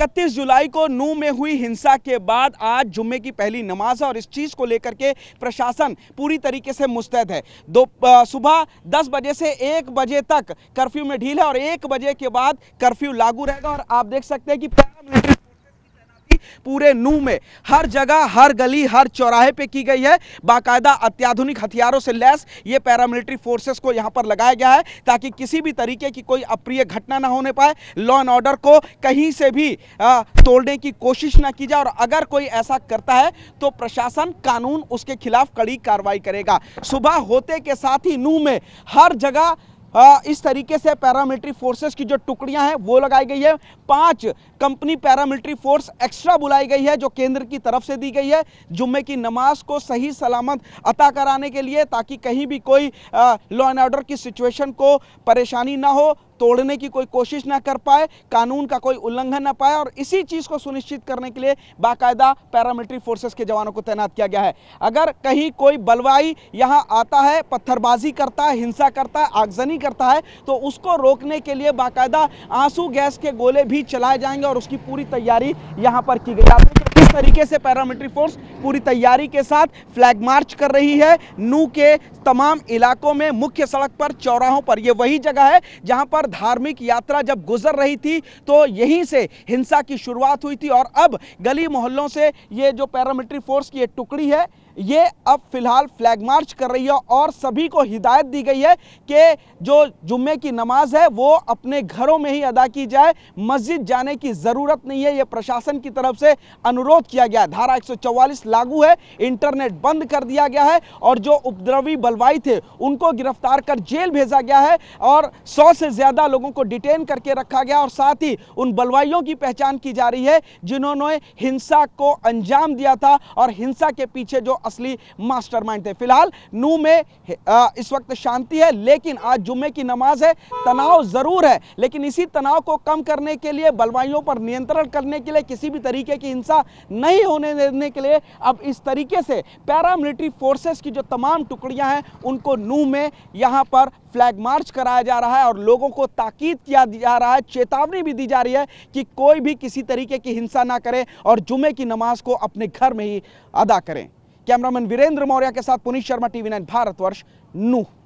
इकतीस जुलाई को नू में हुई हिंसा के बाद आज जुम्मे की पहली नमाज है और इस चीज़ को लेकर के प्रशासन पूरी तरीके से मुस्तैद है दो सुबह दस बजे से एक बजे तक कर्फ्यू में ढील है और एक बजे के बाद कर्फ्यू लागू रहेगा और आप देख सकते हैं कि पैरामिलिट्री पूरे नूह में हर जगह हर गली हर चौराहे पे की गई है बाकायदा अत्याधुनिक हथियारों से लैस ये पैरामिलिट्री फोर्सेस को यहाँ पर लगाया गया है ताकि किसी भी तरीके की कोई अप्रिय घटना ना होने पाए लॉ एंड ऑर्डर को कहीं से भी तोड़ने की कोशिश ना की जाए और अगर कोई ऐसा करता है तो प्रशासन कानून उसके खिलाफ कड़ी कार्रवाई करेगा सुबह होते के साथ ही नूह में हर जगह इस तरीके से पैरामिलिट्री फोर्सेस की जो टुकड़ियां हैं वो लगाई गई है पांच कंपनी पैरामिलिट्री फोर्स एक्स्ट्रा बुलाई गई है जो केंद्र की तरफ से दी गई है जुम्मे की नमाज को सही सलामत अता कराने के लिए ताकि कहीं भी कोई लॉ एंड ऑर्डर की सिचुएशन को परेशानी ना हो तोड़ने की कोई कोशिश ना कर पाए कानून का कोई उल्लंघन ना पाए और इसी चीज़ को सुनिश्चित करने के लिए बाकायदा पैरामिलिट्री फोर्सेस के जवानों को तैनात किया गया है अगर कहीं कोई बलवाई यहाँ आता है पत्थरबाजी करता है हिंसा करता है आगजनी करता है तो उसको रोकने के लिए बाकायदा आंसू गैस के गोले भी चलाए जाएंगे और उसकी पूरी तैयारी यहाँ पर की गई तरीके से पैरामिलिट्री फोर्स पूरी तैयारी के साथ फ्लैग मार्च कर रही है नू के तमाम इलाकों में मुख्य सड़क पर चौराहों पर यह वही जगह है जहां पर धार्मिक यात्रा जब गुजर रही थी तो यहीं से हिंसा की शुरुआत हुई थी और अब गली मोहल्लों से ये जो पैरामिलिट्री फोर्स की टुकड़ी है ये अब फ़िलहाल फ्लैग मार्च कर रही है और सभी को हिदायत दी गई है कि जो जुम्मे की नमाज है वो अपने घरों में ही अदा की जाए मस्जिद जाने की ज़रूरत नहीं है ये प्रशासन की तरफ से अनुरोध किया गया है धारा 144 लागू है इंटरनेट बंद कर दिया गया है और जो उपद्रवी बलवाई थे उनको गिरफ्तार कर जेल भेजा गया है और सौ से ज़्यादा लोगों को डिटेन करके रखा गया और साथ ही उन बलवाइयों की पहचान की जा रही है जिन्होंने हिंसा को अंजाम दिया था और हिंसा के पीछे जो असली मास्टरमाइंड थे फिलहाल नू में इस वक्त शांति है लेकिन आज जुम्मे की नमाज है तनाव ज़रूर है लेकिन इसी तनाव को कम करने के लिए बलवाइयों पर नियंत्रण करने के लिए किसी भी तरीके की हिंसा नहीं होने देने के लिए अब इस तरीके से पैरामिलिट्री फोर्सेस की जो तमाम टुकड़ियां हैं उनको नू में यहां पर फ्लैग मार्च कराया जा रहा है और लोगों को ताकीद किया जा रहा है चेतावनी भी दी जा रही है कि कोई भी किसी तरीके की हिंसा ना करें और जुमे की नमाज को अपने घर में ही अदा करें कैमरामैन वीरेंद्र मौर्य के साथ पुनीत शर्मा टीवी नाइन भारतवर्ष नूह